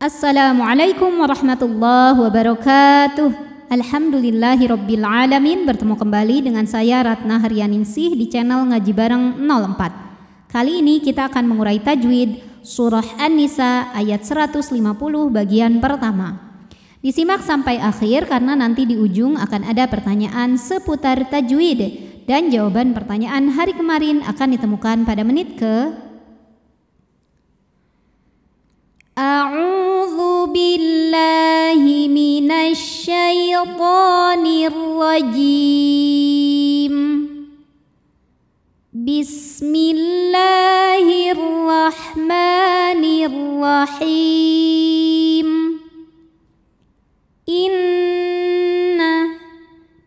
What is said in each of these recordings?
Assalamualaikum warahmatullahi wabarakatuh. Alhamdulillahi Rabbil Alamin Bertemu kembali dengan saya Ratna Haryaningsih di channel Ngaji Bareng 04 Kali ini kita akan mengurai tajwid Surah An-Nisa ayat 150 bagian pertama Disimak sampai akhir karena nanti di ujung akan ada pertanyaan seputar tajwid Dan jawaban pertanyaan hari kemarin akan ditemukan pada menit ke A'udzu billahi من rajim الرجيم بسم Inna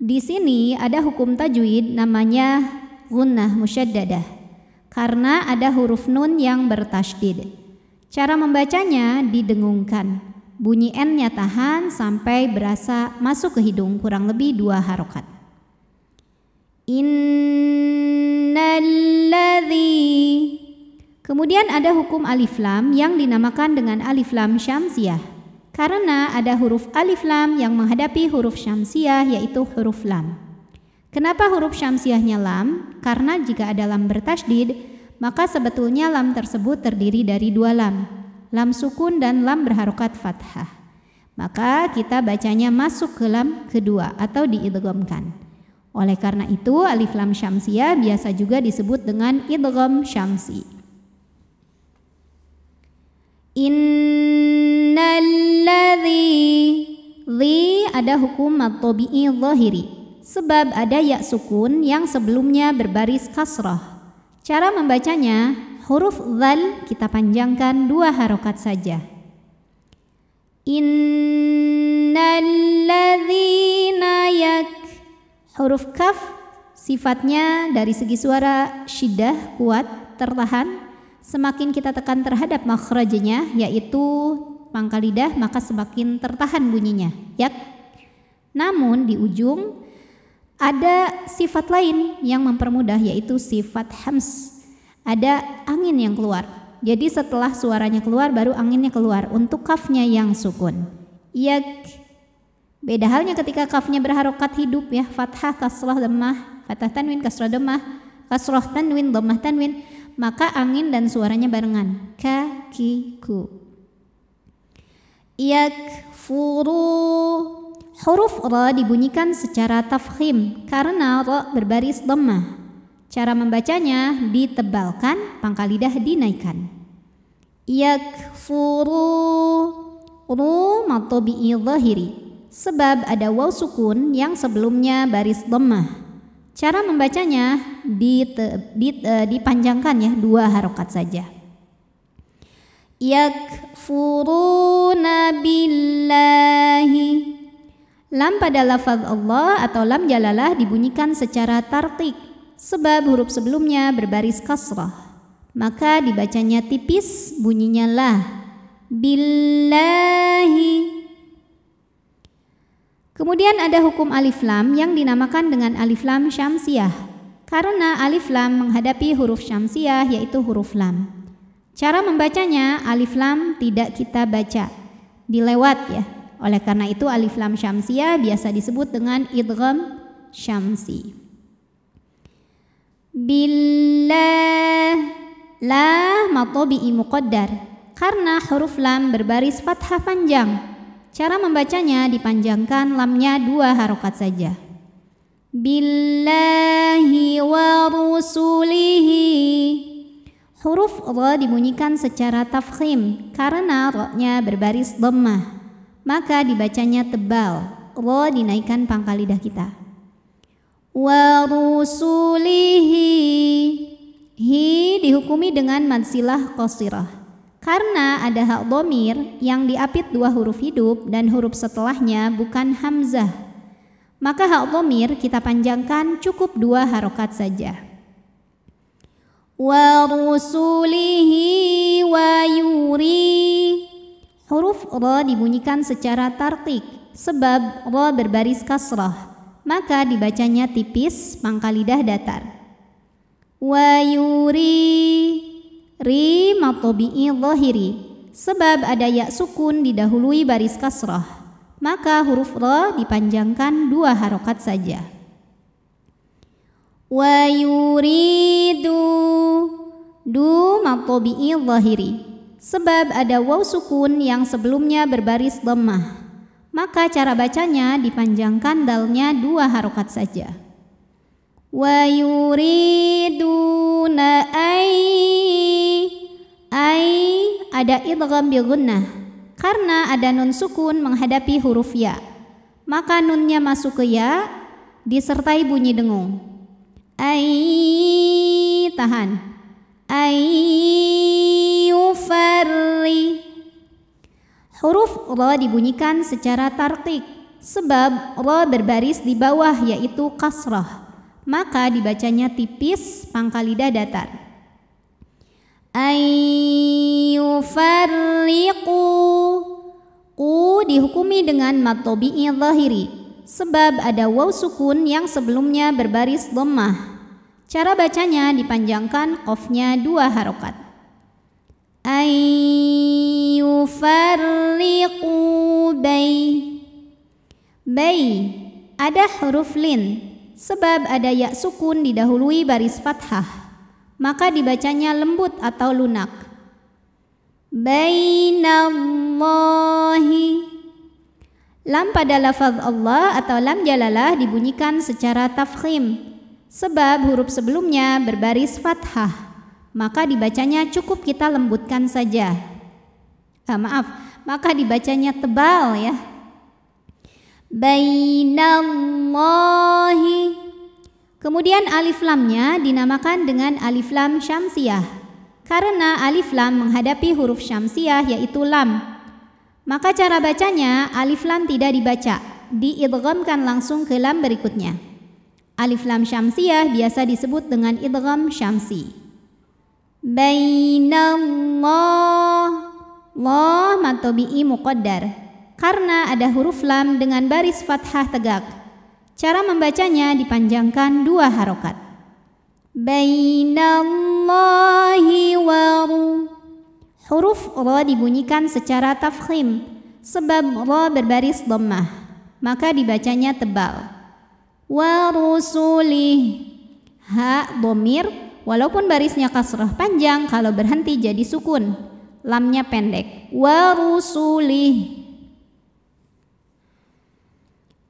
Di sini ada hukum tajwid namanya gunnah musyaddadah karena ada huruf nun yang bertasydid. Cara membacanya didengungkan. Bunyi N-nya tahan sampai berasa masuk ke hidung kurang lebih dua harokat. Innalladhi. Kemudian ada hukum alif lam yang dinamakan dengan alif lam syamsiah karena ada huruf alif lam yang menghadapi huruf syamsiah yaitu huruf lam. Kenapa huruf syamsiahnya lam? Karena jika ada lam bertasydid, maka sebetulnya lam tersebut terdiri dari dua lam, lam sukun dan lam berharokat fathah. Maka kita bacanya masuk ke lam kedua atau diidghamkan. Oleh karena itu alif lam syamsiah biasa juga disebut dengan idgham syamsi. Innalladzi Li ada hukum matobi'i zahiri sebab ada ya sukun yang sebelumnya berbaris kasrah Cara membacanya, huruf zal kita panjangkan dua harokat saja. Innalladzina yak Huruf kaf sifatnya dari segi suara syidah kuat tertahan semakin kita tekan terhadap makhrajnya yaitu pangkal lidah maka semakin tertahan bunyinya yak. namun di ujung ada sifat lain yang mempermudah yaitu sifat hams. Ada angin yang keluar. Jadi setelah suaranya keluar baru anginnya keluar untuk kafnya yang sukun. Yak beda halnya ketika kafnya berharokat hidup ya fathah kasrah demah, fathah tanwin kasrah demah kasrah tanwin demah tanwin maka angin dan suaranya barengan kakiku yak furu Huruf ra dibunyikan secara tafkhim karena ra berbaris dhammah. Cara membacanya ditebalkan, pangkal lidah dinaikkan. Yakfuru ru matobi'i zahiri. Sebab ada waw sukun yang sebelumnya baris dhammah. Cara membacanya dite, dite, dipanjangkan ya dua harokat saja. Yakfuruna billahi Lam pada lafaz Allah atau lam jalalah dibunyikan secara tartik sebab huruf sebelumnya berbaris kasrah. Maka dibacanya tipis bunyinya lah. Billahi. Kemudian ada hukum alif lam yang dinamakan dengan alif lam syamsiah karena alif lam menghadapi huruf syamsiah yaitu huruf lam. Cara membacanya alif lam tidak kita baca. Dilewat ya. Oleh karena itu alif lam syamsiah biasa disebut dengan idgham syamsi. Billah la matobi'i muqaddar karena huruf lam berbaris fathah panjang. Cara membacanya dipanjangkan lamnya dua harokat saja. Billahi wa rusulihi Huruf Allah dibunyikan secara tafkhim karena roknya berbaris lemah maka dibacanya tebal. Ro dinaikkan pangkal lidah kita. Wa rusulihi hi dihukumi dengan mansilah kosirah Karena ada hak domir yang diapit dua huruf hidup dan huruf setelahnya bukan hamzah. Maka hak domir kita panjangkan cukup dua harokat saja. Wa rusulihi wa yuri Huruf ro dibunyikan secara tartik sebab ro berbaris kasrah, maka dibacanya tipis, pangkal lidah datar. Wayuri ri matobi'i zahiri sebab ada ya sukun didahului baris kasrah, maka huruf ro dipanjangkan dua harokat saja. Wayuridu du matobi'i zahiri Sebab ada waw sukun yang sebelumnya berbaris lemah. Maka cara bacanya dipanjangkan dalnya dua harokat saja. Wa yuriduna ay ay ada idgham bi gunnah karena ada nun sukun menghadapi huruf ya. Maka nunnya masuk ke ya disertai bunyi dengung. Ai tahan. Ai Huruf ra dibunyikan secara tartik sebab ra berbaris di bawah yaitu kasrah. Maka dibacanya tipis pangkal lidah datar. Ayyufarriqu Ku dihukumi dengan matobi'i lahiri, sebab ada waw sukun yang sebelumnya berbaris lemah. Cara bacanya dipanjangkan kofnya dua harokat. Ayyufarriqu nufarriqu bay bay ada huruf lin sebab ada ya sukun didahului baris fathah maka dibacanya lembut atau lunak bainallahi lam pada lafaz Allah atau lam jalalah dibunyikan secara tafkhim sebab huruf sebelumnya berbaris fathah maka dibacanya cukup kita lembutkan saja ah, maaf maka dibacanya tebal ya bainallahi kemudian alif lamnya dinamakan dengan alif lam syamsiah karena alif lam menghadapi huruf syamsiah yaitu lam maka cara bacanya alif lam tidak dibaca diidghamkan langsung ke lam berikutnya alif lam syamsiah biasa disebut dengan idgham syamsi bainallahi Loh matobi'i muqaddar karena ada huruf lam dengan baris fathah tegak. Cara membacanya dipanjangkan dua harokat. Bainallahi waru. Huruf ro dibunyikan secara tafkhim sebab ro berbaris dhammah, maka dibacanya tebal. Warusulih. Ha domir walaupun barisnya kasrah panjang kalau berhenti jadi sukun. lamnya pendek warusulih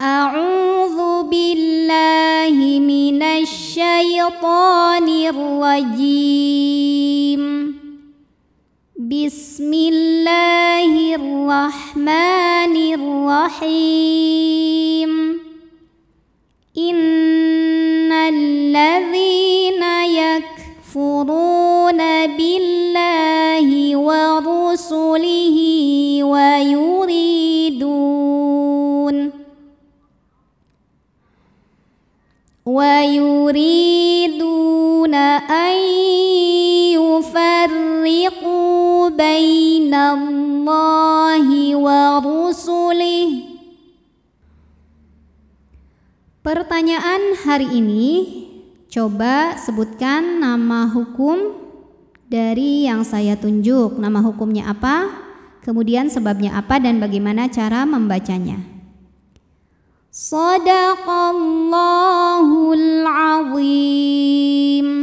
A'udzu billahi minasyaitonir rajim Bismillahirrahmanirrahim Innal ladzina yakfuruna billahi بين الله ورسله Pertanyaan hari ini Coba sebutkan nama hukum dari yang saya tunjuk Nama hukumnya apa, kemudian sebabnya apa dan bagaimana cara membacanya Sadaqallahul azim